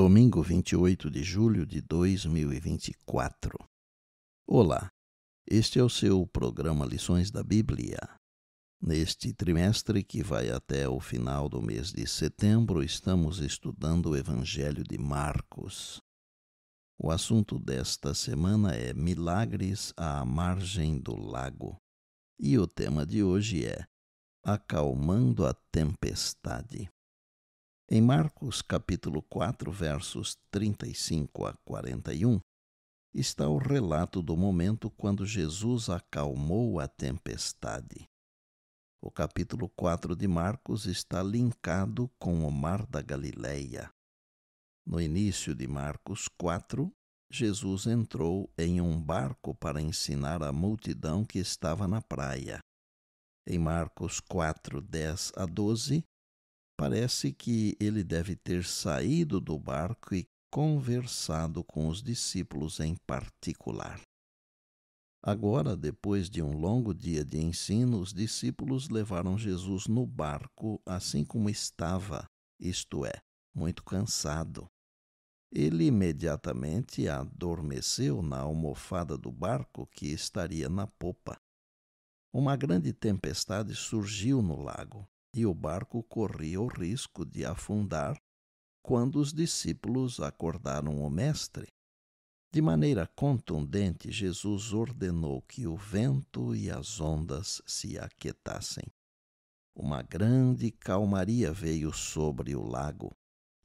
domingo 28 de julho de 2024. Olá, este é o seu programa Lições da Bíblia. Neste trimestre, que vai até o final do mês de setembro, estamos estudando o Evangelho de Marcos. O assunto desta semana é Milagres à Margem do Lago. E o tema de hoje é Acalmando a Tempestade. Em Marcos capítulo 4, versos 35 a 41, está o relato do momento quando Jesus acalmou a tempestade. O capítulo 4 de Marcos está linkado com o Mar da Galileia. No início de Marcos 4, Jesus entrou em um barco para ensinar a multidão que estava na praia. Em Marcos 4, 10 a 12, Parece que ele deve ter saído do barco e conversado com os discípulos em particular. Agora, depois de um longo dia de ensino, os discípulos levaram Jesus no barco assim como estava, isto é, muito cansado. Ele imediatamente adormeceu na almofada do barco que estaria na popa. Uma grande tempestade surgiu no lago e o barco corria o risco de afundar quando os discípulos acordaram o Mestre. De maneira contundente, Jesus ordenou que o vento e as ondas se aquietassem. Uma grande calmaria veio sobre o lago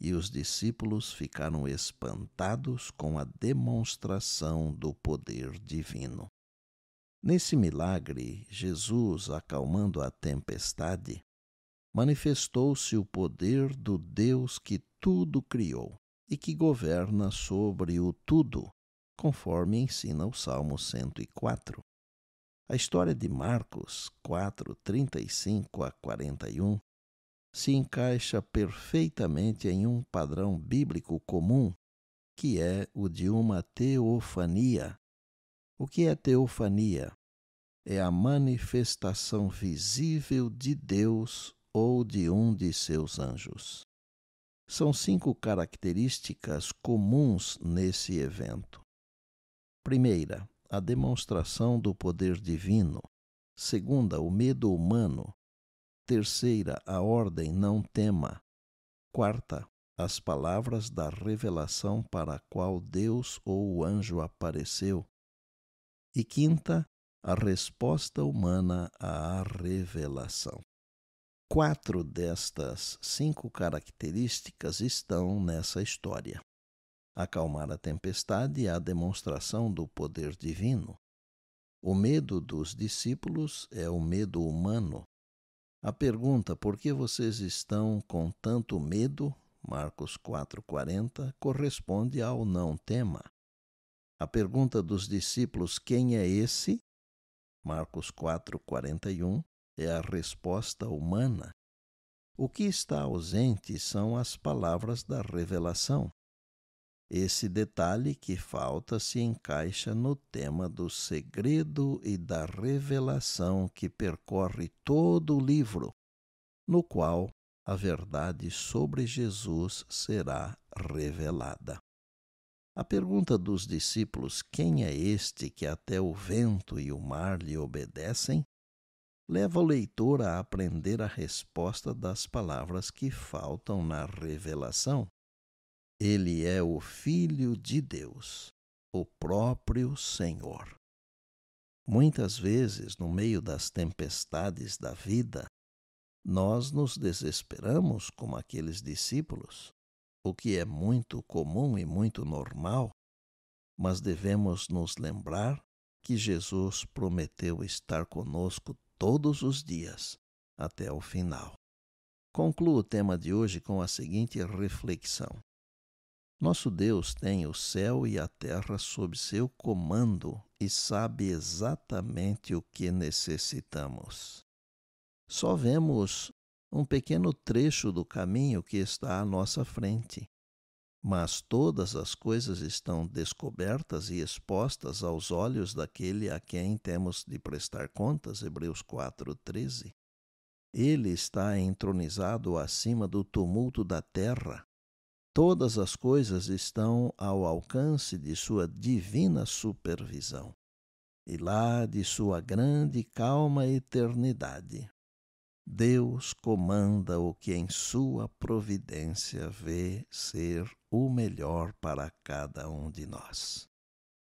e os discípulos ficaram espantados com a demonstração do poder divino. Nesse milagre, Jesus, acalmando a tempestade, manifestou-se o poder do Deus que tudo criou e que governa sobre o tudo, conforme ensina o Salmo 104. A história de Marcos 4, 35 a 41 se encaixa perfeitamente em um padrão bíblico comum, que é o de uma teofania. O que é teofania? É a manifestação visível de Deus ou de um de seus anjos. São cinco características comuns nesse evento. Primeira, a demonstração do poder divino. Segunda, o medo humano. Terceira, a ordem não tema. Quarta, as palavras da revelação para a qual Deus ou o anjo apareceu. E quinta, a resposta humana à revelação. Quatro destas cinco características estão nessa história: acalmar a tempestade é a demonstração do poder divino. O medo dos discípulos é o medo humano. A pergunta por que vocês estão com tanto medo, Marcos 4:40, corresponde ao não tema. A pergunta dos discípulos quem é esse, Marcos 4:41, é a resposta humana. O que está ausente são as palavras da revelação. Esse detalhe que falta se encaixa no tema do segredo e da revelação que percorre todo o livro, no qual a verdade sobre Jesus será revelada. A pergunta dos discípulos: Quem é este que até o vento e o mar lhe obedecem? leva o leitor a aprender a resposta das palavras que faltam na revelação. Ele é o Filho de Deus, o próprio Senhor. Muitas vezes, no meio das tempestades da vida, nós nos desesperamos como aqueles discípulos, o que é muito comum e muito normal, mas devemos nos lembrar que Jesus prometeu estar conosco todos os dias, até o final. Concluo o tema de hoje com a seguinte reflexão: Nosso Deus tem o céu e a terra sob seu comando e sabe exatamente o que necessitamos. Só vemos um pequeno trecho do caminho que está à nossa frente mas todas as coisas estão descobertas e expostas aos olhos daquele a quem temos de prestar contas. Hebreus 4:13. Ele está entronizado acima do tumulto da terra. Todas as coisas estão ao alcance de sua divina supervisão. E lá de sua grande calma eternidade, Deus comanda o que em sua providência vê ser o melhor para cada um de nós.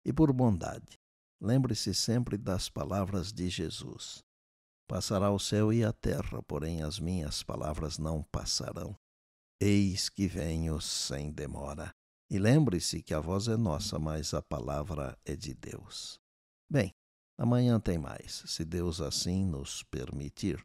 E por bondade, lembre-se sempre das palavras de Jesus: Passará o céu e a terra, porém as minhas palavras não passarão. Eis que venho sem demora. E lembre-se que a voz é nossa, mas a palavra é de Deus. Bem, amanhã tem mais, se Deus assim nos permitir.